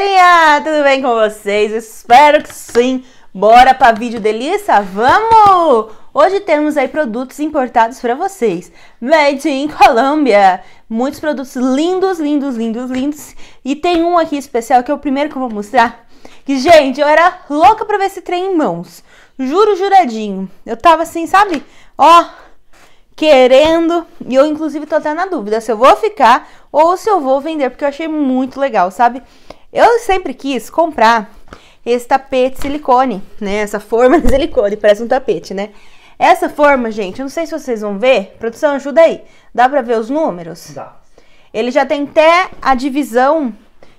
galerinha! Tudo bem com vocês? Espero que sim! Bora para vídeo delícia? Vamos! Hoje temos aí produtos importados para vocês. Made in Colômbia. Muitos produtos lindos, lindos, lindos, lindos. E tem um aqui especial que é o primeiro que eu vou mostrar. Que, gente, eu era louca para ver esse trem em mãos. Juro, juradinho. Eu tava assim, sabe? Ó, querendo. E eu, inclusive, tô até na dúvida se eu vou ficar ou se eu vou vender, porque eu achei muito legal, sabe? Eu sempre quis comprar esse tapete de silicone, né? Essa forma de silicone, parece um tapete, né? Essa forma, gente, eu não sei se vocês vão ver. Produção, ajuda aí. Dá pra ver os números? Dá. Ele já tem até a divisão,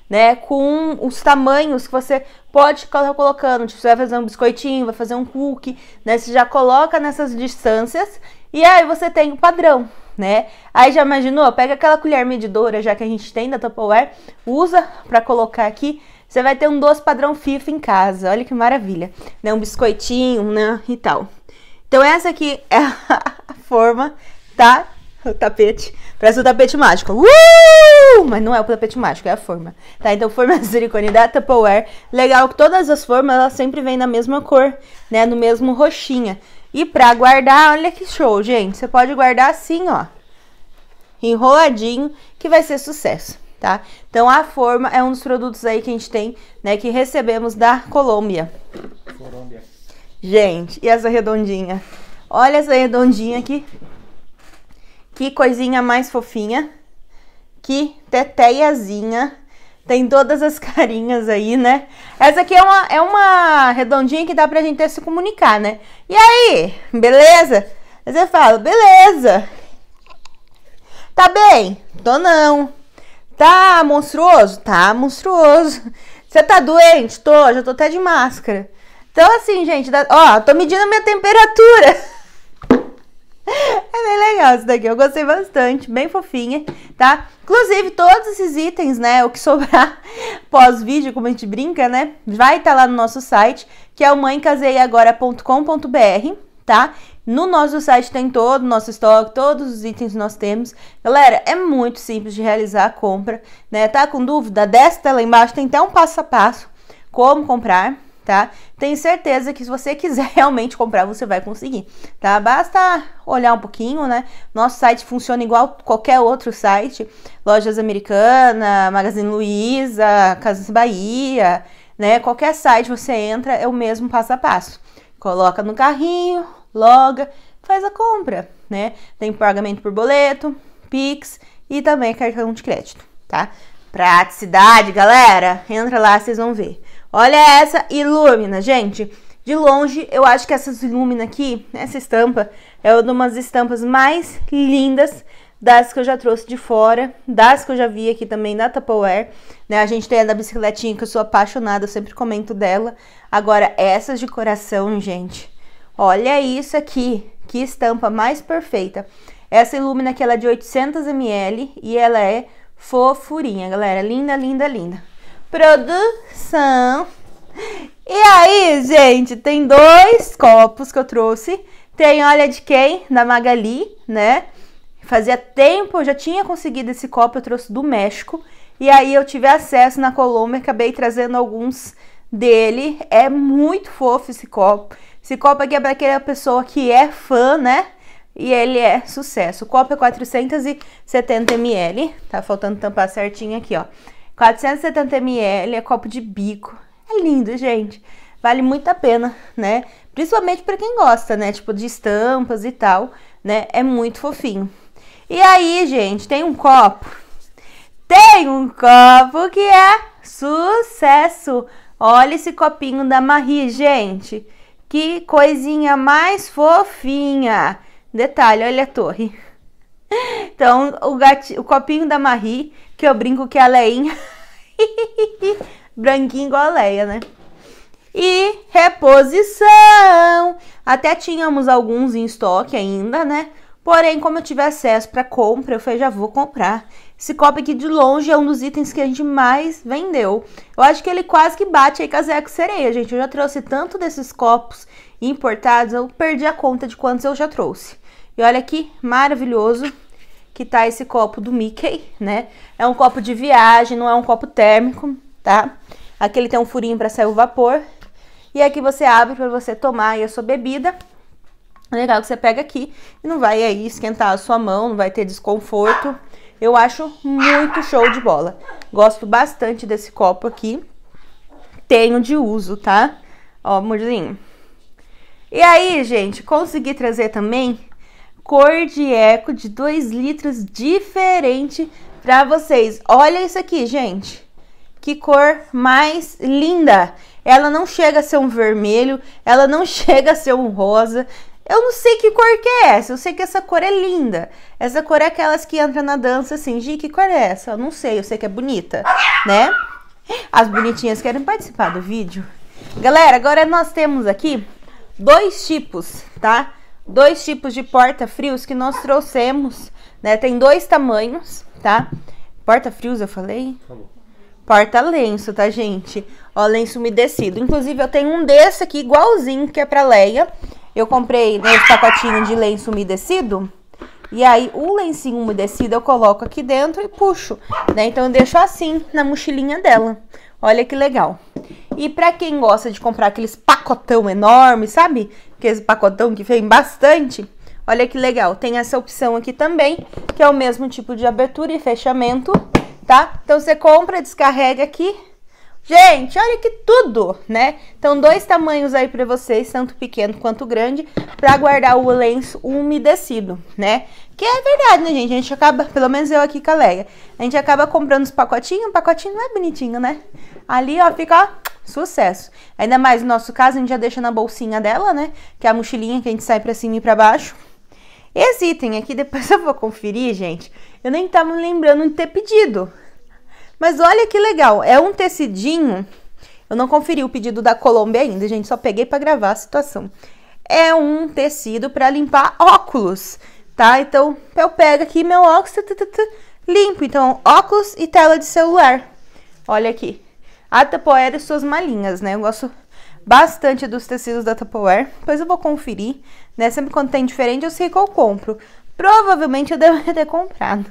né, com os tamanhos que você pode ficar colocando. Tipo, você vai fazer um biscoitinho, vai fazer um cookie, né? Você já coloca nessas distâncias e aí você tem o padrão, né? Aí já imaginou? Pega aquela colher medidora, já que a gente tem da Tupperware, usa para colocar aqui. Você vai ter um doce padrão FIFA em casa. Olha que maravilha, né? Um biscoitinho, né? E tal. Então essa aqui é a forma, tá? O tapete. Parece o tapete mágico. Uh! Mas não é o tapete mágico, é a forma. Tá? Então, forma de silicone da Tupperware. Legal que todas as formas, elas sempre vêm na mesma cor, né? No mesmo roxinha. E pra guardar, olha que show, gente. Você pode guardar assim, ó. Enroladinho, que vai ser sucesso, tá? Então, a forma é um dos produtos aí que a gente tem, né? Que recebemos da Colômbia. Colômbia. Gente, e essa redondinha? Olha essa redondinha aqui. Que coisinha mais fofinha. Que teteiazinha tem todas as carinhas aí, né? Essa aqui é uma, é uma redondinha que dá pra gente se comunicar, né? E aí, beleza? Aí você fala, beleza. Tá bem? Tô não. Tá monstruoso? Tá monstruoso. Você tá doente? Tô, já tô até de máscara. Então, assim, gente, ó, tô medindo a minha temperatura. É bem legal isso daqui, eu gostei bastante, bem fofinha, tá? Inclusive, todos esses itens, né, o que sobrar pós-vídeo, como a gente brinca, né, vai estar tá lá no nosso site, que é o mãecaseiagora.com.br, tá? No nosso site tem todo o nosso estoque, todos os itens que nós temos. Galera, é muito simples de realizar a compra, né? Tá com dúvida? Desce lá embaixo, tem até um passo a passo como comprar, tá? Tenho certeza que se você quiser realmente comprar, você vai conseguir, tá? Basta olhar um pouquinho, né? Nosso site funciona igual qualquer outro site, Lojas Americana, Magazine Luiza, Casas Bahia, né? Qualquer site você entra, é o mesmo passo a passo. Coloca no carrinho, loga, faz a compra, né? Tem pagamento por boleto, Pix e também cartão de crédito, tá? Praticidade, galera. Entra lá, vocês vão ver. Olha essa ilumina, gente. De longe, eu acho que essas ilumina aqui, essa estampa, é uma das estampas mais lindas das que eu já trouxe de fora, das que eu já vi aqui também na Tupperware, né? A gente tem a da bicicletinha que eu sou apaixonada, eu sempre comento dela. Agora, essas de coração, gente, olha isso aqui, que estampa mais perfeita. Essa ilumina que ela é de 800ml e ela é fofurinha, galera, linda, linda, linda produção. E aí, gente, tem dois copos que eu trouxe. Tem, olha de quem? Da Magali, né? Fazia tempo, eu já tinha conseguido esse copo, eu trouxe do México. E aí eu tive acesso na Colômbia, acabei trazendo alguns dele. É muito fofo esse copo. Esse copo aqui é para aquela pessoa que é fã, né? E ele é sucesso. O copo é 470 ml. Tá faltando tampar certinho aqui, ó. 470 ml, é copo de bico. É lindo, gente. Vale muito a pena, né? Principalmente para quem gosta, né? Tipo de estampas e tal, né? É muito fofinho. E aí, gente, tem um copo. Tem um copo que é sucesso. Olha esse copinho da Marie, gente. Que coisinha mais fofinha. Detalhe, olha a torre. Então, o, o copinho da Marie, que eu brinco que é a leinha. Branquinho igual a Leia, né? E reposição! Até tínhamos alguns em estoque ainda, né? Porém, como eu tive acesso para compra, eu falei, já vou comprar. Esse copo aqui de longe é um dos itens que a gente mais vendeu. Eu acho que ele quase que bate aí caseco sereia, gente. Eu já trouxe tanto desses copos importados, eu perdi a conta de quantos eu já trouxe. E olha que maravilhoso que tá esse copo do Mickey, né? É um copo de viagem, não é um copo térmico, tá? Aqui ele tem um furinho para sair o vapor. E aqui você abre para você tomar a sua bebida. É legal que você pega aqui e não vai aí esquentar a sua mão, não vai ter desconforto. Eu acho muito show de bola. Gosto bastante desse copo aqui. Tenho de uso, tá? Ó, amorzinho. E aí, gente, consegui trazer também cor de eco de 2 litros diferente para vocês. Olha isso aqui, gente. Que cor mais linda! Ela não chega a ser um vermelho, ela não chega a ser um rosa. Eu não sei que cor que é essa, eu sei que essa cor é linda. Essa cor é aquelas que entram na dança assim, Gi, que cor é essa? Eu não sei, eu sei que é bonita, né? As bonitinhas querem participar do vídeo. Galera, agora nós temos aqui dois tipos, tá? dois tipos de porta-frios que nós trouxemos, né? Tem dois tamanhos, tá? Porta-frios eu falei? Porta-lenço, tá, gente? Ó, lenço umedecido. Inclusive, eu tenho um desse aqui igualzinho, que é pra Leia. Eu comprei nesse né, pacotinho de lenço umedecido. E aí, o lencinho umedecido eu coloco aqui dentro e puxo, né? Então, eu deixo assim na mochilinha dela. Olha que legal. E para quem gosta de comprar aqueles pacotão enorme, sabe? Aqueles pacotão que vem bastante. Olha que legal, tem essa opção aqui também, que é o mesmo tipo de abertura e fechamento, tá? Então você compra, descarrega aqui, Gente, olha que tudo, né? Então, dois tamanhos aí para vocês, tanto pequeno quanto grande, para guardar o lenço umedecido, né? Que é verdade, né, gente? A gente acaba, pelo menos eu aqui com a Leia, a gente acaba comprando os pacotinhos, o pacotinho não é bonitinho, né? Ali, ó, fica, ó, sucesso. Ainda mais no nosso caso, a gente já deixa na bolsinha dela, né? Que é a mochilinha que a gente sai pra cima e pra baixo. Esse item aqui, depois eu vou conferir, gente. Eu nem tava me lembrando de ter pedido, mas olha que legal, é um tecidinho. Eu não conferi o pedido da Colômbia ainda, gente, só peguei para gravar a situação. É um tecido para limpar óculos, tá? Então, eu pego aqui meu óculos, limpo. Então, óculos e tela de celular. Olha aqui. A Tupperware e suas malinhas, né? Eu gosto bastante dos tecidos da Tupperware. Depois eu vou conferir, né? Sempre quando tem diferente, eu sei que eu compro. Provavelmente eu devo ter comprado.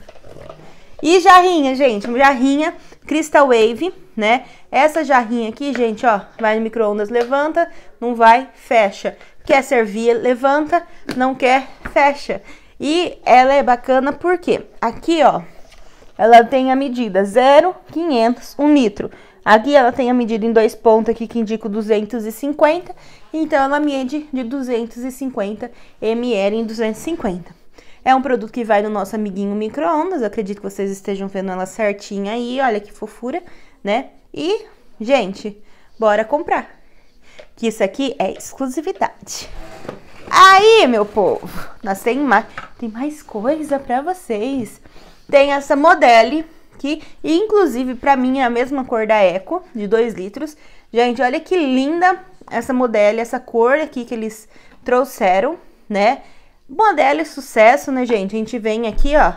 E jarrinha, gente, jarrinha Crystal Wave, né? Essa jarrinha aqui, gente, ó, vai no micro-ondas, levanta, não vai, fecha. Quer servir, levanta, não quer, fecha. E ela é bacana porque aqui, ó, ela tem a medida 0, 500, 1 litro. Aqui ela tem a medida em dois pontos aqui que indico 250, então ela mede de 250 ml em 250. É um produto que vai no nosso amiguinho micro-ondas. Acredito que vocês estejam vendo ela certinha aí. Olha que fofura, né? E, gente, bora comprar. Que isso aqui é exclusividade. Aí, meu povo, nós tem mais, tem mais coisa para vocês. Tem essa Modele, que inclusive para mim é a mesma cor da Eco, de 2 litros. Gente, olha que linda essa Modele, essa cor aqui que eles trouxeram, né? Bondelli, é sucesso, né, gente? A gente vem aqui, ó,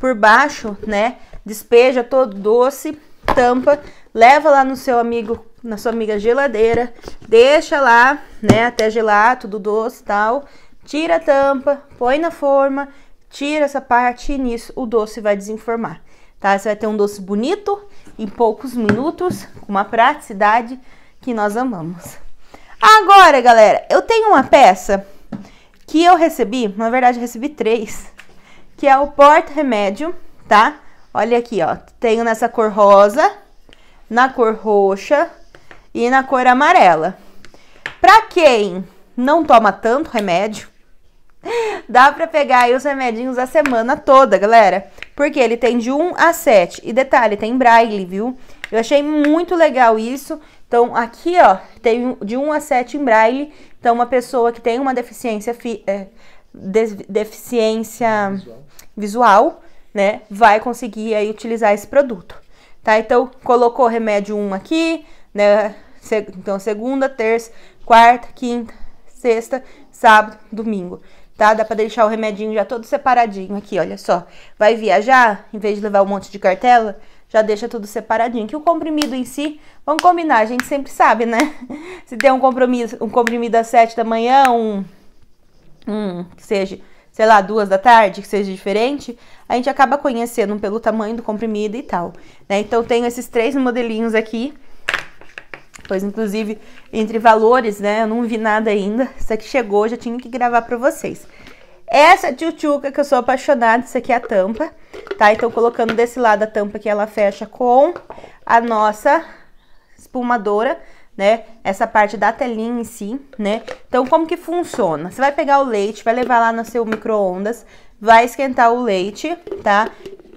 por baixo, né? Despeja todo doce, tampa, leva lá no seu amigo, na sua amiga geladeira, deixa lá, né, até gelar tudo doce e tal. Tira a tampa, põe na forma, tira essa parte e nisso o doce vai desenformar, tá? Você vai ter um doce bonito em poucos minutos, com uma praticidade que nós amamos. Agora, galera, eu tenho uma peça que eu recebi, na verdade recebi três, que é o Porta Remédio, tá? Olha aqui, ó, tenho nessa cor rosa, na cor roxa e na cor amarela. Pra quem não toma tanto remédio, dá pra pegar aí os remedinhos a semana toda, galera. Porque ele tem de 1 a 7. E detalhe, tem braille, viu? Eu achei muito legal isso. Então, aqui, ó, tem de 1 a 7 em braille. Então, uma pessoa que tem uma deficiência, fi, é, de, deficiência visual. visual, né, vai conseguir aí utilizar esse produto. Tá? Então, colocou remédio 1 aqui, né? Então, segunda, terça, quarta, quinta, sexta, sábado, domingo. Tá? Dá para deixar o remedinho já todo separadinho aqui, olha só. Vai viajar, em vez de levar um monte de cartela, já deixa tudo separadinho. Que o comprimido em si, vamos combinar, a gente sempre sabe, né? Se tem um compromisso, um comprimido às 7 da manhã, um, um que seja, sei lá, duas da tarde, que seja diferente, a gente acaba conhecendo pelo tamanho do comprimido e tal, né? Então tenho esses três modelinhos aqui. Pois, inclusive, entre valores, né? Eu não vi nada ainda. Isso aqui chegou, já tinha que gravar para vocês. Essa tchutchuca que eu sou apaixonada, isso aqui é a tampa tá? Então, colocando desse lado a tampa que ela fecha com a nossa espumadora, né? Essa parte da telinha em si, né? Então, como que funciona? Você vai pegar o leite, vai levar lá no seu micro-ondas, vai esquentar o leite, tá?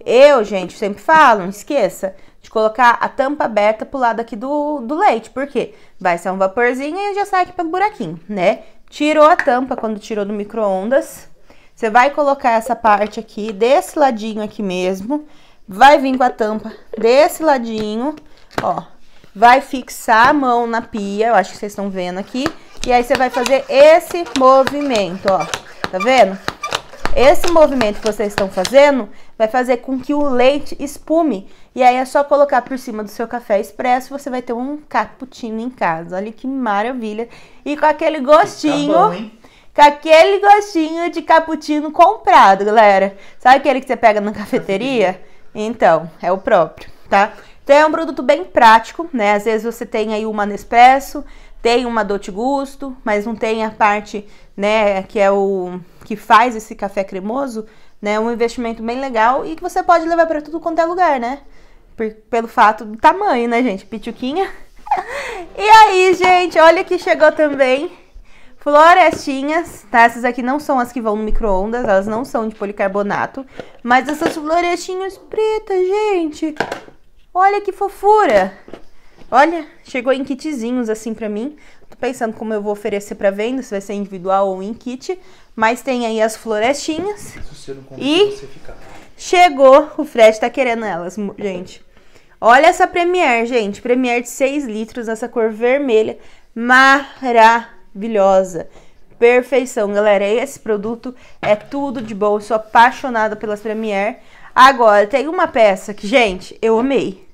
Eu, gente, sempre falo, não esqueça de colocar a tampa aberta pro lado aqui do, do leite, porque vai ser um vaporzinho e já sai aqui pelo buraquinho, né? Tirou a tampa quando tirou do micro-ondas, você vai colocar essa parte aqui, desse ladinho aqui mesmo. Vai vir com a tampa desse ladinho, ó. Vai fixar a mão na pia, eu acho que vocês estão vendo aqui. E aí você vai fazer esse movimento, ó. Tá vendo? Esse movimento que vocês estão fazendo vai fazer com que o leite espume. E aí é só colocar por cima do seu café expresso, você vai ter um cappuccino em casa. Olha que maravilha. E com aquele gostinho... Tá bom, com aquele gostinho de cappuccino comprado, galera. Sabe aquele que você pega na cafeteria? Então, é o próprio, tá? Então é um produto bem prático, né? Às vezes você tem aí uma Nespresso, tem uma Dolce Gusto, mas não tem a parte, né, que é o que faz esse café cremoso, né? Um investimento bem legal e que você pode levar para tudo quanto é lugar, né? Por, pelo fato do tamanho, né, gente? Pichuquinha. e aí, gente, olha que chegou também Florestinhas, tá? Essas aqui não são as que vão no micro-ondas, elas não são de policarbonato. Mas essas florestinhas pretas, gente. Olha que fofura. Olha, chegou em kitzinhos assim pra mim. Tô pensando como eu vou oferecer pra venda, se vai ser individual ou em kit. Mas tem aí as florestinhas. e chegou, o Fred tá querendo elas, gente. Olha essa Premiere, gente. premier de 6 litros, essa cor vermelha. Maravilhosa maravilhosa. Perfeição, galera. Esse produto é tudo de bom. Eu sou apaixonada pelas Premiere. Agora, tem uma peça que, gente, eu amei.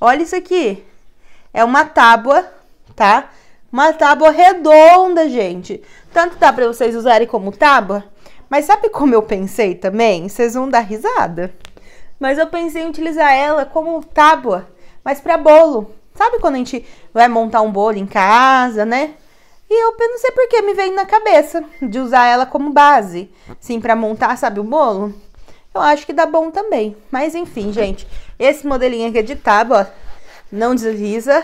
Olha isso aqui. É uma tábua, tá? Uma tábua redonda, gente. Tanto dá pra vocês usarem como tábua. Mas sabe como eu pensei também? Vocês vão dar risada. Mas eu pensei em utilizar ela como tábua, mas para bolo. Sabe quando a gente vai montar um bolo em casa, né? E eu não sei por que me veio na cabeça de usar ela como base, sim, para montar, sabe, o bolo. Eu acho que dá bom também. Mas enfim, gente, esse modelinho aqui é de tábua, ó, não desliza,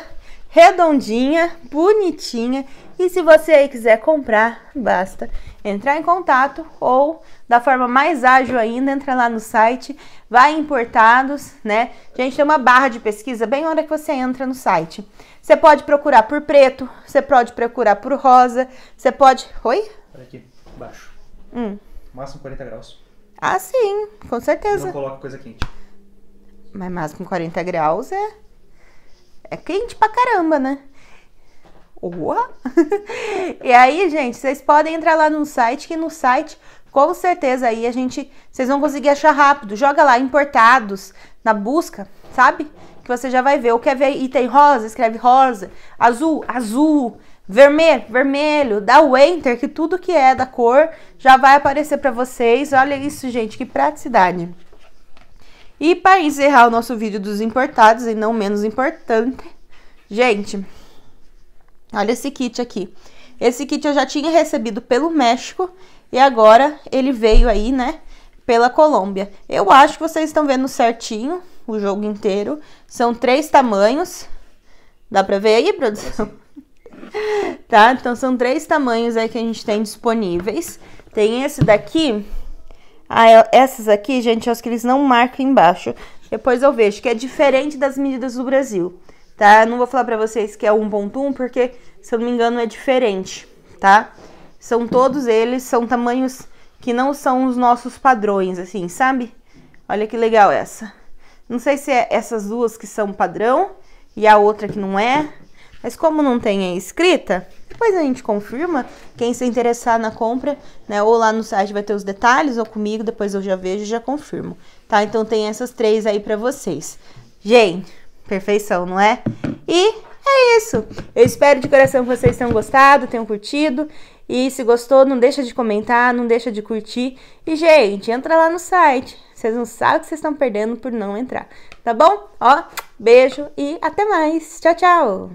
redondinha, bonitinha e se você aí quiser comprar, basta entrar em contato ou da forma mais ágil ainda, entra lá no site, vai importados, né? Gente, tem uma barra de pesquisa bem hora que você entra no site. Você pode procurar por preto, você pode procurar por rosa, você pode. Oi? Olha aqui, baixo. Hum. Máximo 40 graus. Ah, sim, com certeza. Não coloca coisa quente. Mas máximo 40 graus é. É quente pra caramba, né? Oa! e aí, gente, vocês podem entrar lá no site, que no site, com certeza, aí a gente. Vocês vão conseguir achar rápido. Joga lá importados na busca, sabe? Que você já vai ver. Ou quer é ver item rosa, escreve rosa. Azul, azul. Vermelho, vermelho. Dá o enter, que tudo que é da cor já vai aparecer para vocês. Olha isso, gente, que praticidade. E para encerrar o nosso vídeo dos importados, e não menos importante, gente. Olha esse kit aqui. Esse kit eu já tinha recebido pelo México e agora ele veio aí, né, pela Colômbia. Eu acho que vocês estão vendo certinho o jogo inteiro. São três tamanhos. Dá pra ver aí, produção? tá? Então são três tamanhos aí que a gente tem disponíveis. Tem esse daqui. Ah, é, essas aqui, gente, acho que eles não marcam embaixo. Depois eu vejo que é diferente das medidas do Brasil tá? Não vou falar para vocês que é 1.1 porque, se eu não me engano, é diferente, tá? São todos eles, são tamanhos que não são os nossos padrões, assim, sabe? Olha que legal essa. Não sei se é essas duas que são padrão e a outra que não é, mas como não tem a escrita, depois a gente confirma. Quem se interessar na compra, né? Ou lá no site vai ter os detalhes, ou comigo, depois eu já vejo e já confirmo. Tá? Então tem essas três aí para vocês. Gente, Perfeição, não é? E é isso. Eu espero de coração que vocês tenham gostado, tenham curtido. E se gostou, não deixa de comentar, não deixa de curtir. E, gente, entra lá no site. Vocês não sabem o que vocês estão perdendo por não entrar. Tá bom? Ó, beijo e até mais. Tchau, tchau!